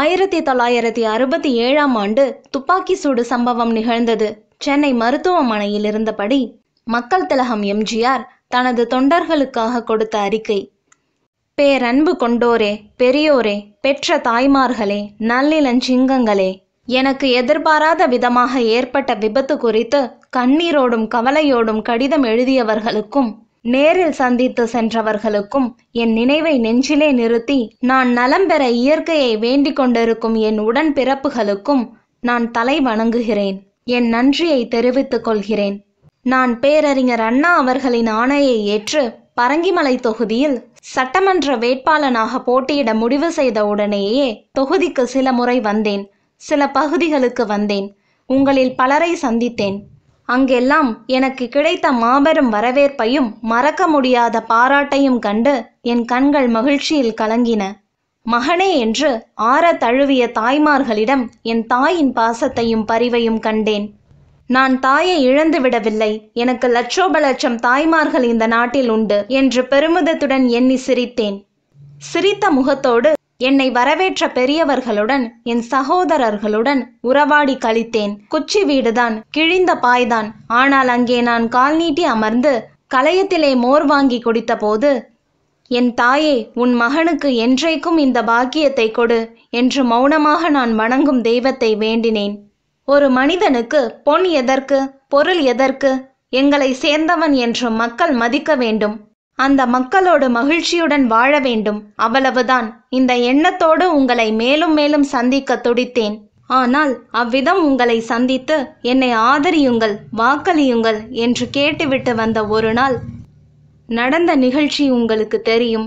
ஆயிரத்தி தொள்ளாயிரத்தி அறுபத்தி ஏழாம் ஆண்டு துப்பாக்கி சூடு சம்பவம் நிகழ்ந்தது சென்னை மருத்துவமனையில் இருந்தபடி மக்கள் திலகம் எம்ஜிஆர் தனது தொண்டர்களுக்காக கொடுத்த அறிக்கை பேரன்பு கொண்டோரே பெரியோரே பெற்ற தாய்மார்களே நல்லிலஞ்சிங்கங்களே எனக்கு எதிர்பாராத விதமாக ஏற்பட்ட விபத்து குறித்து கண்ணீரோடும் கவலையோடும் கடிதம் எழுதியவர்களுக்கும் நேரில் சந்தித்து சென்றவர்களுக்கும் என் நினைவை நெஞ்சிலே நிறுத்தி நான் நலம் பெற இயற்கையை வேண்டிக் கொண்டிருக்கும் என் உடன் பிறப்புகளுக்கும் நான் தலை வணங்குகிறேன் என் நன்றியை தெரிவித்துக் கொள்கிறேன் நான் பேரறிஞர் அண்ணா அவர்களின் ஆணையை ஏற்று பரங்கிமலை தொகுதியில் சட்டமன்ற வேட்பாளனாக போட்டியிட முடிவு செய்த உடனேயே தொகுதிக்கு சில முறை வந்தேன் சில பகுதிகளுக்கு வந்தேன் உங்களில் பலரை சந்தித்தேன் அங்கெல்லாம் எனக்கு கிடைத்த மாபெரும் வரவேற்பையும் மறக்க முடியாத பாராட்டையும் கண்டு என் கண்கள் மகிழ்ச்சியில் கலங்கின மகனே என்று ஆற தழுவிய தாய்மார்களிடம் என் தாயின் பாசத்தையும் பரிவையும் கண்டேன் நான் தாயை இழந்து விடவில்லை எனக்கு லட்சோப லட்சம் தாய்மார்கள் இந்த நாட்டில் உண்டு என்று பெருமிதத்துடன் எண்ணி சிரித்தேன் சிரித்த முகத்தோடு என்னை வரவேற்ற பெரியவர்களுடன் என் சகோதரர்களுடன் உறவாடி கழித்தேன் குச்சி வீடுதான் கிழிந்த பாய்தான் ஆனால் அங்கே நான் கால் நீட்டி அமர்ந்து கலையத்திலே மோர் வாங்கி குடித்தபோது என் தாயே உன் மகனுக்கு என்றைக்கும் இந்த பாக்கியத்தை கொடு என்று மௌனமாக நான் வணங்கும் தெய்வத்தை வேண்டினேன் ஒரு மனிதனுக்கு பொன் எதற்கு பொருள் எதற்கு எங்களை சேர்ந்தவன் என்று மக்கள் மதிக்க வேண்டும் அந்த மக்களோடு மகிழ்ச்சியுடன் வாழ வேண்டும் அவ்வளவுதான் இந்த எண்ணத்தோடு உங்களை மேலும் மேலும் சந்திக்க துடித்தேன் ஆனால் அவ்விதம் உங்களை சந்தித்து என்னை ஆதரியுங்கள் வாக்களியுங்கள் என்று கேட்டுவிட்டு வந்த ஒரு நாள் நடந்த நிகழ்ச்சி உங்களுக்கு தெரியும்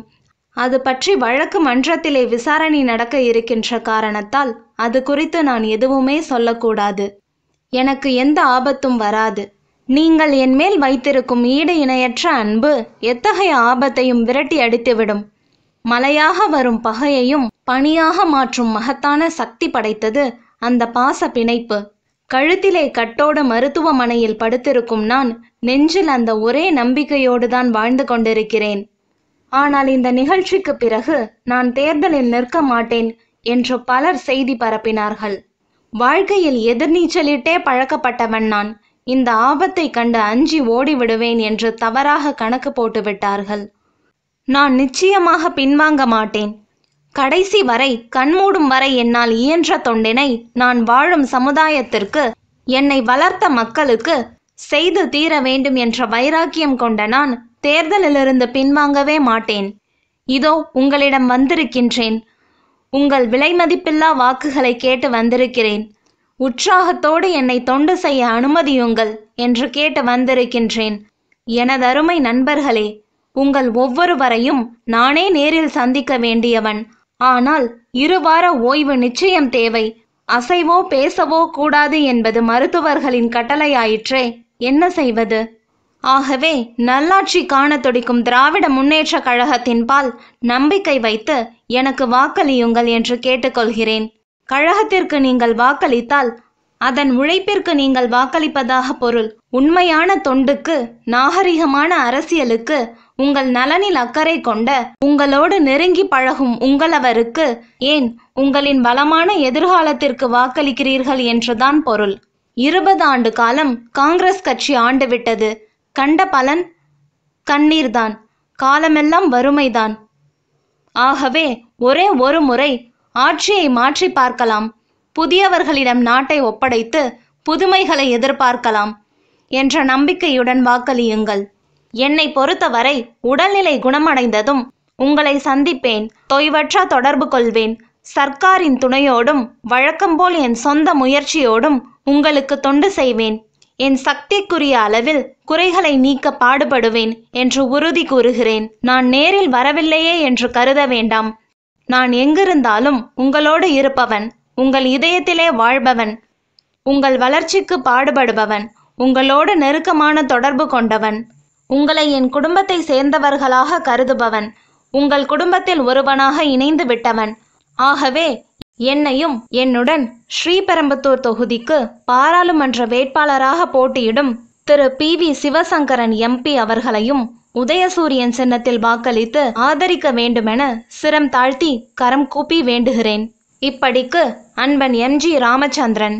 அது பற்றி வழக்கு மன்றத்திலே விசாரணை நடக்க இருக்கின்ற காரணத்தால் அது குறித்து நான் எதுவுமே சொல்லக்கூடாது எனக்கு எந்த ஆபத்தும் வராது நீங்கள் என்மேல் வைத்திருக்கும் ஈடு இணையற்ற அன்பு எத்தகைய ஆபத்தையும் விரட்டி அடித்துவிடும் மலையாக வரும் பகையையும் பணியாக மாற்றும் மகத்தான சக்தி படைத்தது அந்த பாச பிணைப்பு கழுத்திலே கட்டோட மருத்துவமனையில் படுத்திருக்கும் நான் நெஞ்சில் அந்த ஒரே நம்பிக்கையோடு தான் வாழ்ந்து கொண்டிருக்கிறேன் ஆனால் இந்த நிகழ்ச்சிக்கு பிறகு நான் தேர்தலில் நிற்க மாட்டேன் என்று பலர் செய்தி பரப்பினார்கள் வாழ்க்கையில் எதிர்நீச்சலிட்டே பழக்கப்பட்டவன் நான் இந்த ஆபத்தை கண்டு அஞ்சி ஓடிவிடுவேன் என்று தவறாக கணக்கு போட்டு விட்டார்கள் நான் நிச்சயமாக பின்வாங்க மாட்டேன் கடைசி வரை கண்மூடும் வரை என்னால் இயன்ற தொண்டினை நான் வாழும் சமுதாயத்திற்கு என்னை வளர்த்த மக்களுக்கு செய்து தீர வேண்டும் என்ற வைராக்கியம் கொண்ட நான் தேர்தலிலிருந்து பின்வாங்கவே மாட்டேன் இதோ உங்களிடம் வந்திருக்கின்றேன் உங்கள் விலைமதிப்பில்லா வாக்குகளை கேட்டு வந்திருக்கிறேன் உற்சாகத்தோடு என்னை தொண்டு செய்ய அனுமதியுங்கள் என்று கேட்டு வந்திருக்கின்றேன் எனதருமை நண்பர்களே உங்கள் ஒவ்வொருவரையும் நானே நேரில் சந்திக்க வேண்டியவன் ஆனால் இருவார ஓய்வு நிச்சயம் தேவை அசைவோ பேசவோ கூடாது என்பது மருத்துவர்களின் கட்டளையாயிற்றே என்ன செய்வது ஆகவே நல்லாட்சி காண துடிக்கும் திராவிட முன்னேற்ற கழகத்தின் பால் நம்பிக்கை வைத்து எனக்கு வாக்களியுங்கள் என்று கேட்டுக்கொள்கிறேன் கழகத்திற்கு நீங்கள் வாக்களித்தால் அதன் உழைப்பிற்கு நீங்கள் வாக்களிப்பதாக பொருள் உண்மையான தொண்டுக்கு நாகரிகமான அரசியலுக்கு உங்கள் நலனில் அக்கறை கொண்ட உங்களோடு நெருங்கி பழகும் உங்களவருக்கு ஏன் உங்களின் வளமான எதிர்காலத்திற்கு வாக்களிக்கிறீர்கள் என்றுதான் பொருள் இருபது ஆண்டு காலம் காங்கிரஸ் கட்சி ஆண்டுவிட்டது கண்ட பலன் கண்ணீர்தான் காலமெல்லாம் வறுமைதான் ஆகவே ஒரே ஒரு முறை ஆட்சியை மாற்றி பார்க்கலாம் புதியவர்களிடம் நாட்டை ஒப்படைத்து புதுமைகளை எதிர்பார்க்கலாம் என்ற நம்பிக்கையுடன் வாக்களியுங்கள் என்னை பொறுத்தவரை உடல்நிலை குணமடைந்ததும் உங்களை சந்திப்பேன் தொய்வற்ற தொடர்பு கொள்வேன் சர்க்காரின் துணையோடும் வழக்கம்போல் என் சொந்த முயற்சியோடும் உங்களுக்கு தொண்டு செய்வேன் என் சக்திக்குரிய அளவில் குறைகளை நீக்க பாடுபடுவேன் என்று உறுதி கூறுகிறேன் நான் நேரில் வரவில்லையே என்று கருத வேண்டாம் நான் எங்கிருந்தாலும் உங்களோடு இருப்பவன் உங்கள் இதயத்திலே வாழ்பவன் உங்கள் வளர்ச்சிக்கு பாடுபடுபவன் உங்களோடு நெருக்கமான தொடர்பு கொண்டவன் உங்களை என் குடும்பத்தை சேர்ந்தவர்களாக கருதுபவன் உங்கள் குடும்பத்தில் ஒருவனாக இணைந்து விட்டவன் ஆகவே என்னையும் என்னுடன் ஸ்ரீபெரம்பத்தூர் தொகுதிக்கு பாராளுமன்ற வேட்பாளராக போட்டியிடும் திரு பி வி சிவசங்கரன் எம்பி அவர்களையும் உதயசூரியன் சின்னத்தில் வாக்களித்து ஆதரிக்க வேண்டுமென சிரம் தாழ்த்தி கரம் கூப்பி வேண்டுகிறேன் இப்படிக்கு அன்பன் எம் ராமச்சந்திரன்